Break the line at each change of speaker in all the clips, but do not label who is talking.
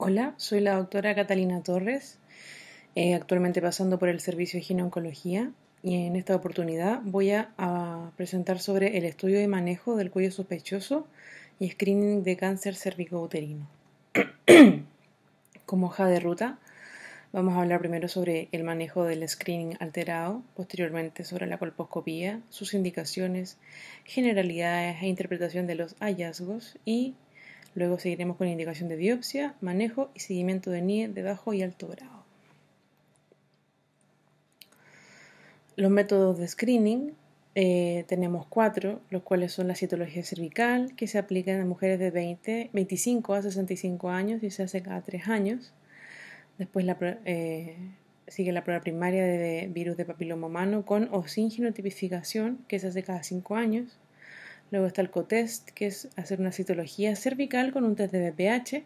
Hola, soy la doctora Catalina Torres, eh, actualmente pasando por el servicio de ginecología y en esta oportunidad voy a, presentar sobre el estudio de manejo del cuello sospechoso y screening de cáncer cervicouterino. Como hoja de ruta, vamos a hablar primero sobre el manejo del screening alterado, posteriormente sobre la colposcopía, sus indicaciones, generalidades e interpretación de los hallazgos y Luego seguiremos con indicación de biopsia, manejo y seguimiento de NIE de bajo y alto grado. Los métodos de screening eh, tenemos cuatro, los cuales son la citología cervical, que se aplica en mujeres de 20, 25 a 65 años y se hace cada tres años. Después eh, sigue la prueba primaria de virus de papiloma humano con o sin genotipificación, que se hace cada cinco años. Luego está el cotest, que es hacer una citología cervical con un test de BPH,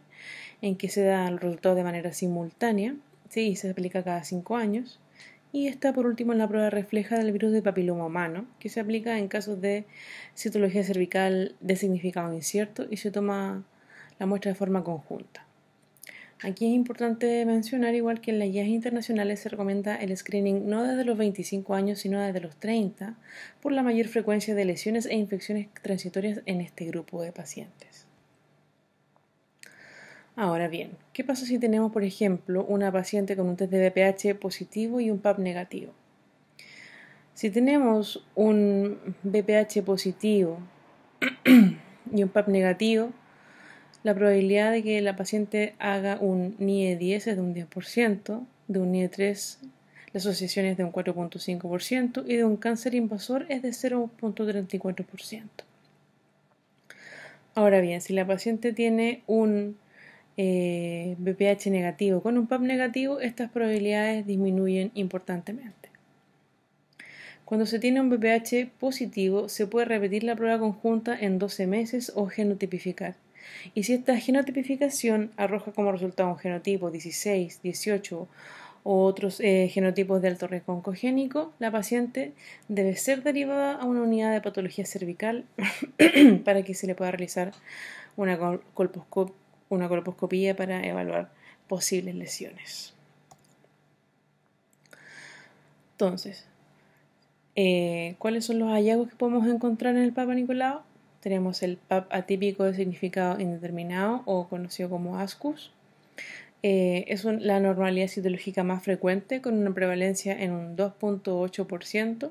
en que se da el resultado de manera simultánea, ¿sí? se aplica cada cinco años. Y está por último la prueba refleja del virus de papiloma humano, que se aplica en casos de citología cervical de significado incierto y se toma la muestra de forma conjunta. Aquí es importante mencionar, igual que en las guías internacionales se recomienda el screening no desde los 25 años, sino desde los 30, por la mayor frecuencia de lesiones e infecciones transitorias en este grupo de pacientes. Ahora bien, ¿qué pasa si tenemos, por ejemplo, una paciente con un test de BPH positivo y un PAP negativo? Si tenemos un BPH positivo y un PAP negativo, la probabilidad de que la paciente haga un NIE 10 es de un 10%, de un NIE 3 la asociación es de un 4.5% y de un cáncer invasor es de 0.34%. Ahora bien, si la paciente tiene un BPH eh, negativo con un PAP negativo, estas probabilidades disminuyen importantemente. Cuando se tiene un BPH positivo, se puede repetir la prueba conjunta en 12 meses o genotipificar. Y si esta genotipificación arroja como resultado un genotipo 16, 18 u otros eh, genotipos de alto riesgo oncogénico, la paciente debe ser derivada a una unidad de patología cervical para que se le pueda realizar una, colposcopia colposcopía para evaluar posibles lesiones. Entonces, eh, ¿cuáles son los hallazgos que podemos encontrar en el Papa Nicolau? Tenemos el PAP atípico de significado indeterminado o conocido como ASCUS. Eh, es la normalidad citológica más frecuente con una prevalencia en un 2.8%.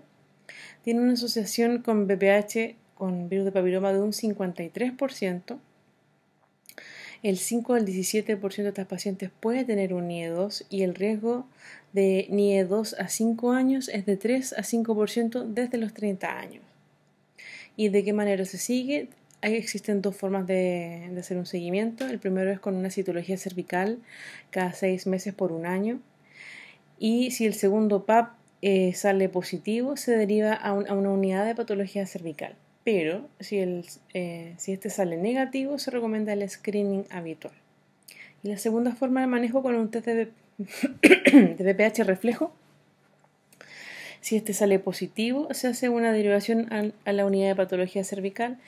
Tiene una asociación con BPH con virus de papiloma de un 53%. El 5 al 17% de estas pacientes puede tener un NIE2 y el riesgo de NIE2 a 5 años es de 3 a 5% desde los 30 años y de qué manera se sigue. existen dos formas de, hacer un seguimiento. El primero es con una citología cervical cada seis meses por un año. Y si el segundo PAP eh, sale positivo, se deriva a, una unidad de patología cervical. Pero si, el, eh, si este sale negativo, se recomienda el screening habitual. Y la segunda forma de manejo con un test de, de BPH reflejo si este sale positivo, se hace una derivación a la unidad de patología cervical,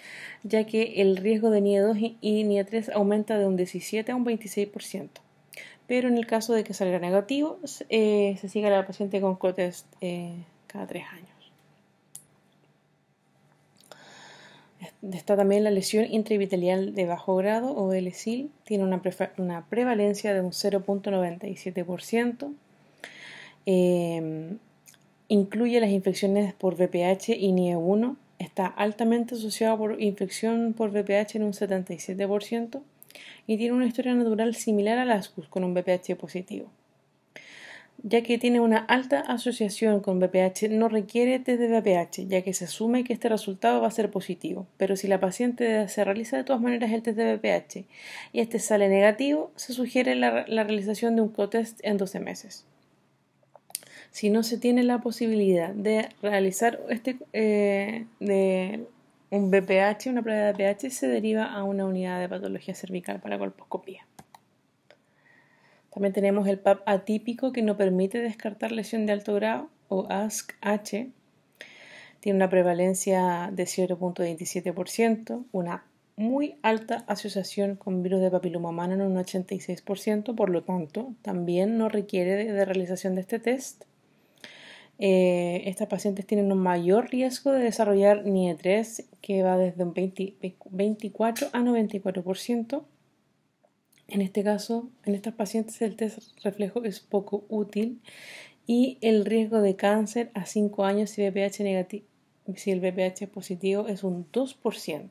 ya que el riesgo de NIE 2 y NIE 3 aumenta de un 17 a un 26%. Pero en el caso de que salga negativo, eh, se sigue a la paciente con COTES eh, cada tres años. Está también la lesión intravitelial de bajo grado o LSIL, tiene una, prevalencia de un 0.97% incluye las infecciones por VPH y NIE1, está altamente asociado por infección por VPH en un 77% y tiene una historia natural similar a las con un VPH positivo. Ya que tiene una alta asociación con VPH, no requiere test de VPH, ya que se asume que este resultado va a ser positivo. Pero si la paciente se realiza de todas maneras el test de VPH y este sale negativo, se sugiere la, realización de un cotest en 12 meses si no se tiene la posibilidad de realizar este, eh, de un BPH, una prueba de pH, se deriva a una unidad de patología cervical para colposcopía. También tenemos el PAP atípico que no permite descartar lesión de alto grado o ASC-H. Tiene una prevalencia de 0.27%, una muy alta asociación con virus de papiloma humano en un 86%, por lo tanto, también no requiere de realización de este test. Eh, estas pacientes tienen un mayor riesgo de desarrollar nie que va desde un 24 a 94%. En este caso, en estas pacientes el test reflejo es poco útil y el riesgo de cáncer a 5 años si, si el BPH es positivo es un 2%.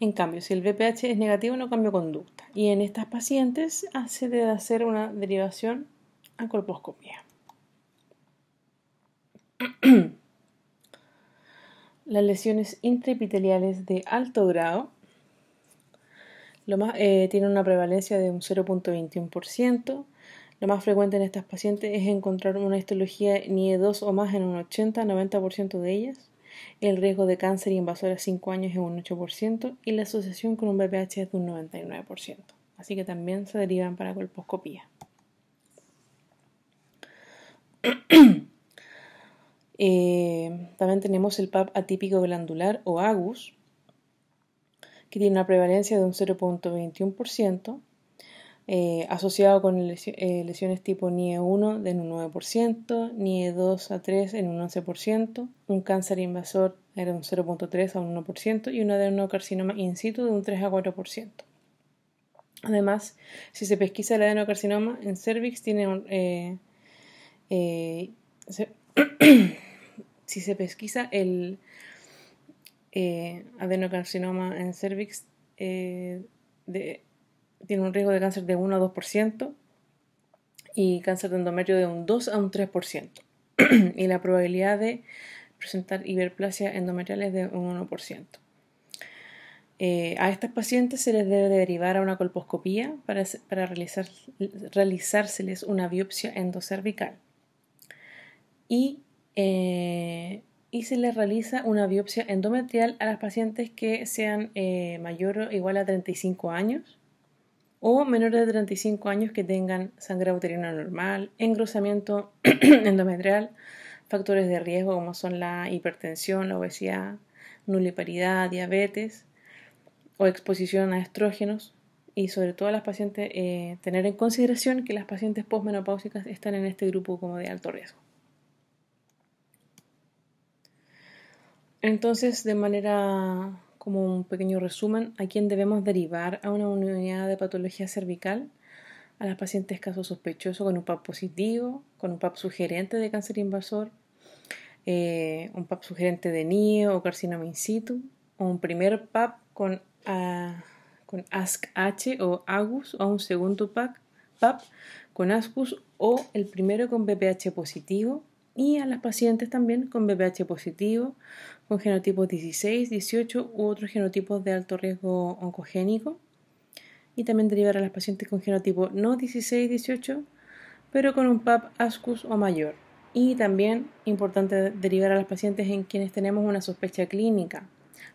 En cambio, si el BPH es negativo no cambia conducta y en estas pacientes ah, se debe hacer una derivación a colposcopía. las lesiones intraepiteliales de alto grado lo eh, una prevalencia de un 0.21%. Lo más frecuente en estas pacientes es encontrar una histología NIE 2 o más en un 80-90% de ellas. El riesgo de cáncer invasor a 5 años es un 8% y la asociación con un BPH es de un 99%. Así que también se derivan para colposcopía. Eh, también tenemos el PAP atípico glandular o AGUS, que tiene una prevalencia de un 0.21%, eh, asociado con eh, lesiones tipo NIE1 e e en un 9%, NIE2 a 3 en un 11%, un cáncer invasor era un 0.3 a un 1% y un adenocarcinoma in situ de un 3 a 4%. Además, si se pesquisa el adenocarcinoma en cervix, tiene un, si se pesquisa el eh, adenocarcinoma en cervix, eh, tiene un riesgo de cáncer de 1 a 2% y cáncer de endometrio de un 2 a un 3%. y la probabilidad de presentar hiperplasia endometrial es de un 1%. Eh, a estas pacientes se les debe derivar a una colposcopía para, para realizar, realizárseles una biopsia endocervical. Y eh, y se les realiza una biopsia endometrial a las pacientes que sean eh, mayor o igual a 35 años o menores de 35 años que tengan sangre uterina normal, engrosamiento endometrial, factores de riesgo como son la hipertensión, la obesidad, nuliparidad, diabetes o exposición a estrógenos, y sobre todo a las pacientes eh, tener en consideración que las pacientes posmenopáusicas están en este grupo como de alto riesgo. Entonces, de manera como un pequeño resumen, ¿a quién debemos derivar a una unidad de patología cervical? A las pacientes casos sospechosos con un PAP positivo, con un PAP sugerente de cáncer invasor, eh, un PAP sugerente de NIE o carcinoma in situ, o un primer PAP con, uh h o AGUS, o un segundo PAP, PAP con ASCUS o el primero con BPH positivo, y a las pacientes también con BPH positivo, con genotipos 16, 18 u otros genotipos de alto riesgo oncogénico. Y también derivar a las pacientes con genotipo no 16, 18, pero con un PAP ASCUS o mayor. Y también, importante, derivar a las pacientes en quienes tenemos una sospecha clínica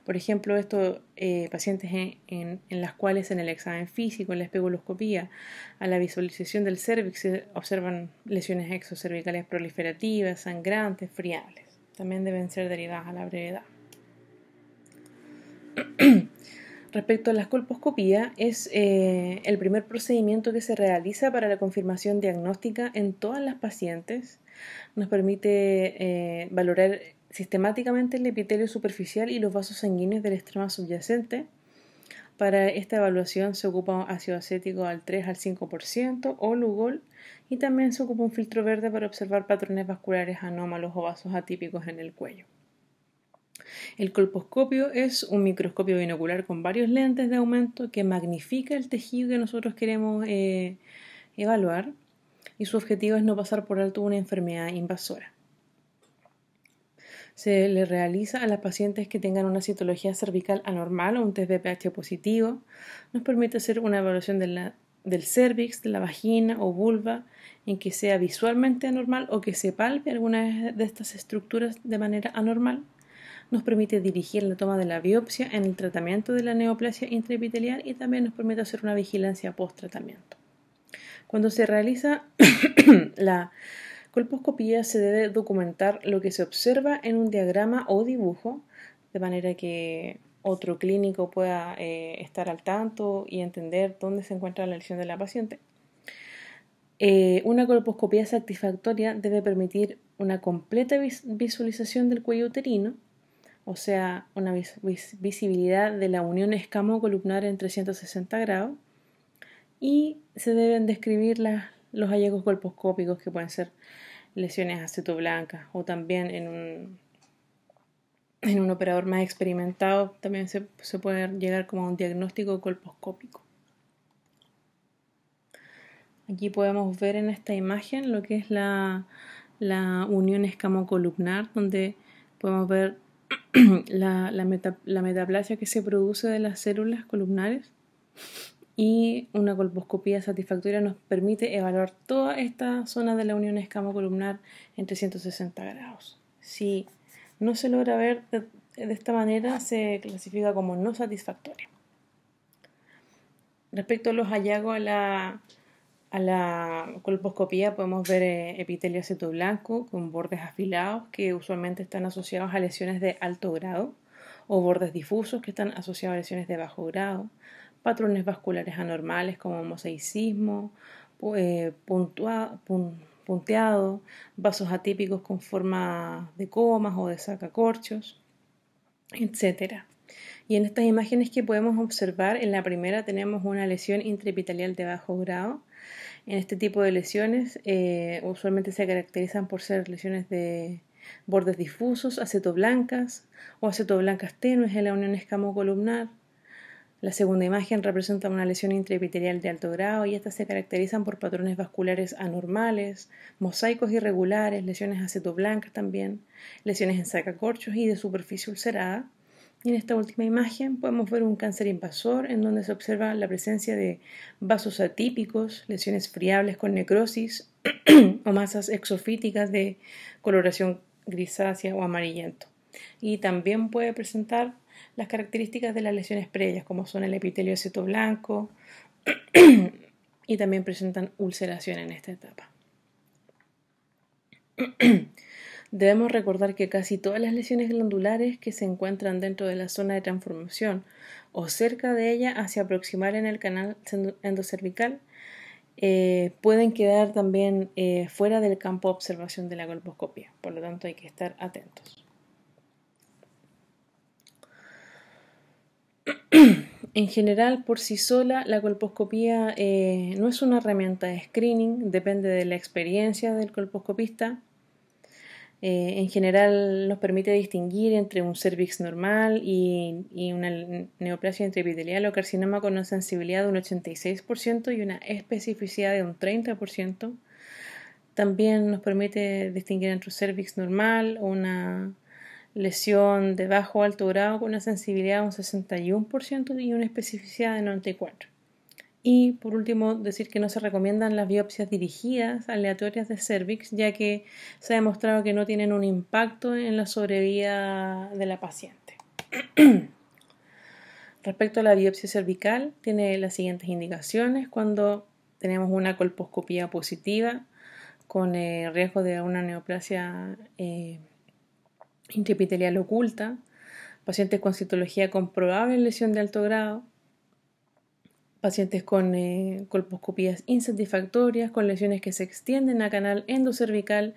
por ejemplo, estos eh, pacientes en, las cuales en el examen físico, en la especuloscopía, a la visualización del cervix se observan lesiones exocervicales proliferativas, sangrantes, friables. También deben ser derivadas a la brevedad. Respecto a la colposcopía, es eh, el primer procedimiento que se realiza para la confirmación diagnóstica en todas las pacientes. Nos permite eh, valorar sistemáticamente el epitelio superficial y los vasos sanguíneos del extremo subyacente. Para esta evaluación se ocupa ácido acético al 3 al 5% o Lugol y también se ocupa un filtro verde para observar patrones vasculares anómalos o vasos atípicos en el cuello. El colposcopio es un microscopio binocular con varios lentes de aumento que magnifica el tejido que nosotros queremos eh, evaluar y su objetivo es no pasar por alto una enfermedad invasora se le realiza a las pacientes que tengan una citología cervical anormal o un test de pH positivo. Nos permite hacer una evaluación del cervix, de la vagina o vulva, en que sea visualmente anormal o que se palpe alguna de estas estructuras de manera anormal. Nos permite dirigir la toma de la biopsia en el tratamiento de la neoplasia intraepitelial y también nos permite hacer una vigilancia post-tratamiento. Cuando se realiza la colposcopía se debe documentar lo que se observa en un diagrama o dibujo, de manera que otro clínico pueda eh, estar al tanto y entender dónde se encuentra la lesión de la paciente. Eh, una colposcopía satisfactoria debe permitir una completa visualización del cuello uterino, o sea, una visibilidad de la unión escamo-columnar en 360 grados, y se deben describir las los hallazgos colposcópicos que pueden ser lesiones acetoblancas o también en un, en un operador más experimentado también se, puede llegar como a un diagnóstico colposcópico. Aquí podemos ver en esta imagen lo que es la, unión unión columnar donde podemos ver la, la metaplasia que se produce de las células columnares y una colposcopía satisfactoria nos permite evaluar toda esta zona de la unión escamo-columnar en 360 grados. Si no se logra ver de, esta manera, se clasifica como no satisfactoria. Respecto a los hallazgos a la, a la colposcopía, podemos ver eh, epitelio aceto blanco con bordes afilados que usualmente están asociados a lesiones de alto grado o bordes difusos que están asociados a lesiones de bajo grado patrones vasculares anormales como mosaicismo, eh, punteado, vasos atípicos con forma de comas o de sacacorchos, etc. Y en estas imágenes que podemos observar, en la primera tenemos una lesión intraepitelial de bajo grado. En este tipo de lesiones eh, usualmente se caracterizan por ser lesiones de bordes difusos, acetoblancas o acetoblancas tenues en la unión escamo columnar la segunda imagen representa una lesión intraepiterial de alto grado y estas se caracterizan por patrones vasculares anormales, mosaicos irregulares, lesiones acetoblancas también, lesiones en sacacorchos y de superficie ulcerada. Y en esta última imagen podemos ver un cáncer invasor en donde se observa la presencia de vasos atípicos, lesiones friables con necrosis o masas exofíticas de coloración grisácea o amarillento. Y también puede presentar las características de las lesiones previas, como son el epitelio de blanco, y también presentan ulceración en esta etapa. Debemos recordar que casi todas las lesiones glandulares que se encuentran dentro de la zona de transformación o cerca de ella hacia aproximar en el canal endocervical eh, pueden quedar también eh, fuera del campo de observación de la colposcopia, por lo tanto hay que estar atentos. En general, por sí sola, la colposcopía eh, no es una herramienta de screening, depende de la experiencia del colposcopista. Eh, en general, nos permite distinguir entre un cervix normal y, una neoplasia intraepitelial o carcinoma con una sensibilidad de un 86% y una especificidad de un 30%. También nos permite distinguir entre un cervix normal o una lesión de bajo alto grado con una sensibilidad de un 61% y una especificidad de 94%. Y por último, decir que no se recomiendan las biopsias dirigidas aleatorias de cervix, ya que se ha demostrado que no tienen un impacto en la sobrevida de la paciente. Respecto a la biopsia cervical, tiene las siguientes indicaciones cuando tenemos una colposcopía positiva con el eh, riesgo de una neoplasia eh, intraepitelial oculta, pacientes con citología con probable lesión de alto grado, pacientes con eh, colposcopías insatisfactorias, con lesiones que se extienden a canal endocervical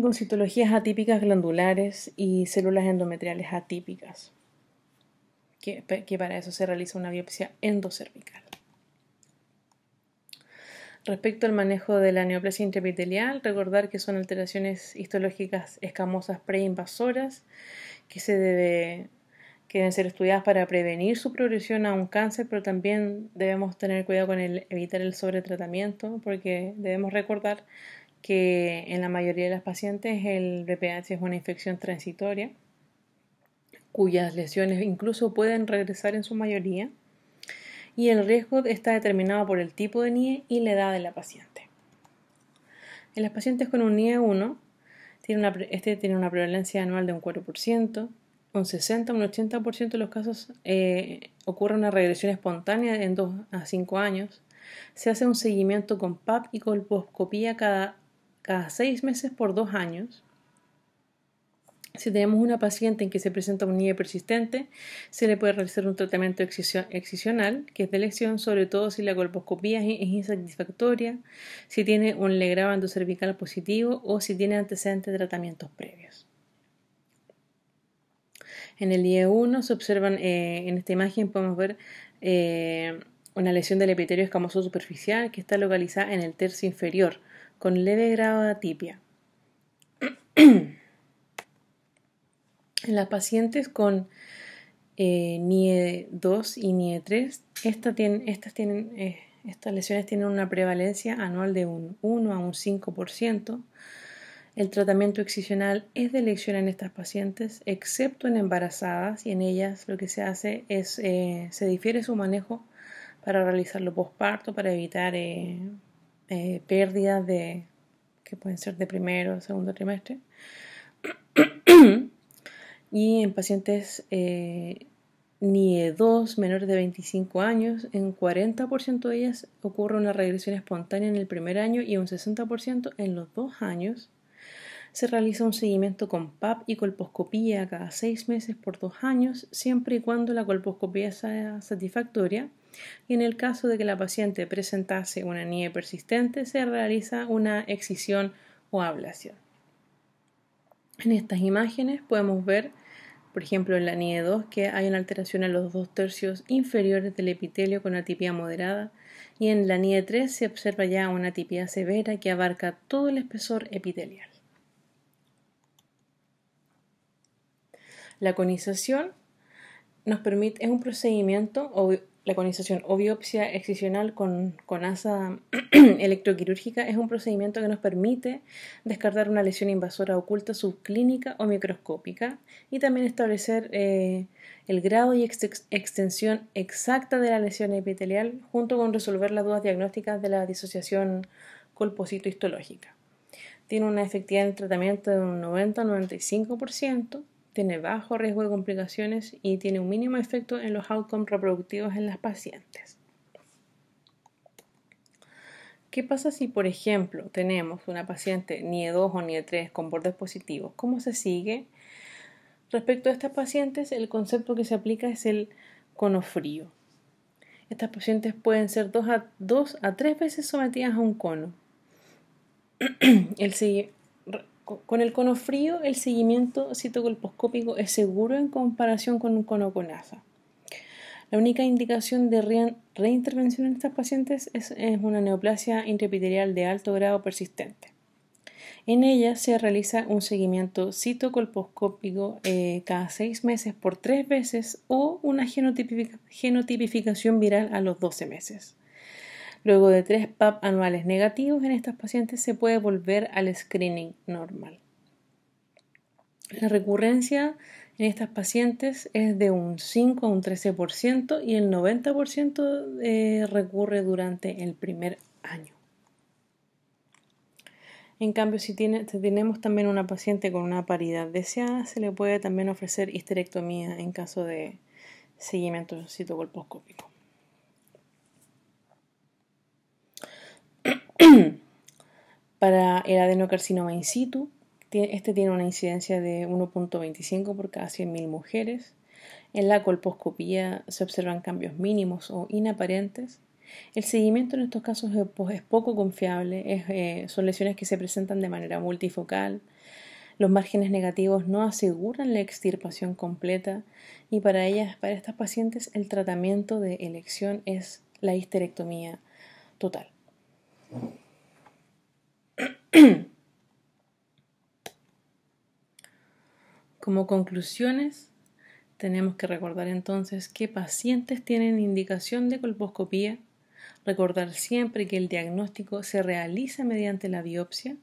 con citologías atípicas glandulares y células endometriales atípicas, que para eso se realiza una biopsia endocervical. Respecto al manejo de la neoplasia intraepitelial, recordar que son alteraciones histológicas escamosas preinvasoras que se debe que deben ser estudiadas para prevenir su progresión a un cáncer, pero también debemos tener cuidado con el evitar el sobretratamiento, porque debemos recordar que en la mayoría de las pacientes el BPH es una infección transitoria, cuyas lesiones incluso pueden regresar en su mayoría y el riesgo está determinado por el tipo de NIE y la edad de la paciente. En las pacientes con un NIE 1, tiene una, este tiene una prevalencia anual de un 4%, un 60, un 80% de los casos eh, ocurre una regresión espontánea en 2 a 5 años. Se hace un seguimiento con PAP y colposcopía cada, cada 6 meses por 2 años. Si tenemos una paciente en que se presenta un IE persistente, se le puede realizar un tratamiento excisional, que es de lesión, sobre todo si la colposcopía es insatisfactoria, si tiene un legrado endocervical positivo o si tiene antecedentes de tratamientos previos. En el ie 1 se observan, eh, en esta imagen podemos ver eh, una lesión del epitelio escamoso superficial que está localizada en el tercio inferior, con leve grado de atipia. En las pacientes con eh, NIE 2 y NIE e 3, estas, tienen, eh, estas lesiones tienen una prevalencia anual de un 1 a un 5%. El tratamiento excisional es de elección en estas pacientes, excepto en embarazadas, y en ellas lo que se hace es eh, se difiere su manejo para realizarlo posparto, para evitar pérdidas de que pueden ser de primero o segundo trimestre y en pacientes eh, NIE2 menores de 25 años, en 40% de ellas ocurre una regresión espontánea en el primer año y un 60% en los dos años. Se realiza un seguimiento con PAP y colposcopía cada seis meses por dos años, siempre y cuando la colposcopía sea satisfactoria. Y en el caso de que la paciente presentase una NIE persistente, se realiza una excisión o ablación. En estas imágenes podemos ver por ejemplo, en la NIE2, que hay una alteración en los dos tercios inferiores del epitelio con atipia moderada, y en la NIE3 se observa ya una atipia severa que abarca todo el espesor epitelial. La conización nos permite, es un procedimiento conización o biopsia excisional con, asa electroquirúrgica es un procedimiento que nos permite descartar una lesión invasora oculta subclínica o microscópica y también establecer eh, el grado y extensión exacta de la lesión epitelial junto con resolver las dudas diagnósticas de la disociación colposito histológica Tiene una efectividad en el tratamiento de un 90-95% tiene bajo riesgo de complicaciones y tiene un mínimo efecto en los outcomes reproductivos en las pacientes. ¿Qué pasa si, por ejemplo, tenemos una paciente de 2 o de 3 con bordes positivos? ¿Cómo se sigue? Respecto a estas pacientes, el concepto que se aplica es el cono frío. Estas pacientes pueden ser dos a, tres veces sometidas a un cono. el, con el cono frío el seguimiento citocolposcópico es seguro en comparación con un cono con ASA. La única indicación de reintervención en estas pacientes es, una neoplasia intrepiterial de alto grado persistente. En ella se realiza un seguimiento citocolposcópico eh, cada seis meses por tres veces o una genotipificación viral a los 12 meses. Luego de tres PAP anuales negativos en estas pacientes se puede volver al screening normal. La recurrencia en estas pacientes es de un 5 a un 13% y el 90% eh, recurre durante el primer año. En cambio, si, tenemos también una paciente con una paridad deseada, se le puede también ofrecer histerectomía en caso de seguimiento citocolposcópico. Para el adenocarcinoma in situ, este tiene una incidencia de 1.25 por cada 100.000 mujeres. En la colposcopía se observan cambios mínimos o inaparentes. El seguimiento en estos casos es pues, poco confiable, eh, son lesiones que se presentan de manera multifocal, los márgenes negativos no aseguran la extirpación completa y para ellas, para estas pacientes, el tratamiento de elección es la histerectomía total. Como conclusiones, tenemos que recordar entonces que pacientes tienen indicación de colposcopía, recordar siempre que el diagnóstico se realiza mediante la biopsia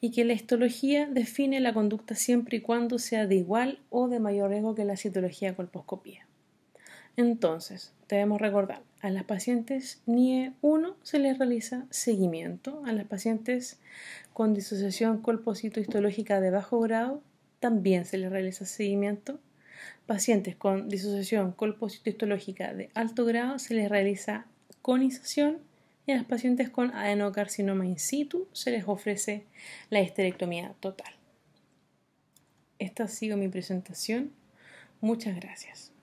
y que la histología define la conducta siempre y cuando sea de igual o de mayor riesgo que la citología colposcopía. Entonces, debemos recordar a las pacientes NIE 1 se les realiza seguimiento. A las pacientes con disociación colpocito-histológica de bajo grado también se les realiza seguimiento. Pacientes con disociación colpocito-histológica de alto grado se les realiza conización y a las pacientes con adenocarcinoma in situ se les ofrece la histerectomía total. Esta ha sido mi presentación. Muchas gracias.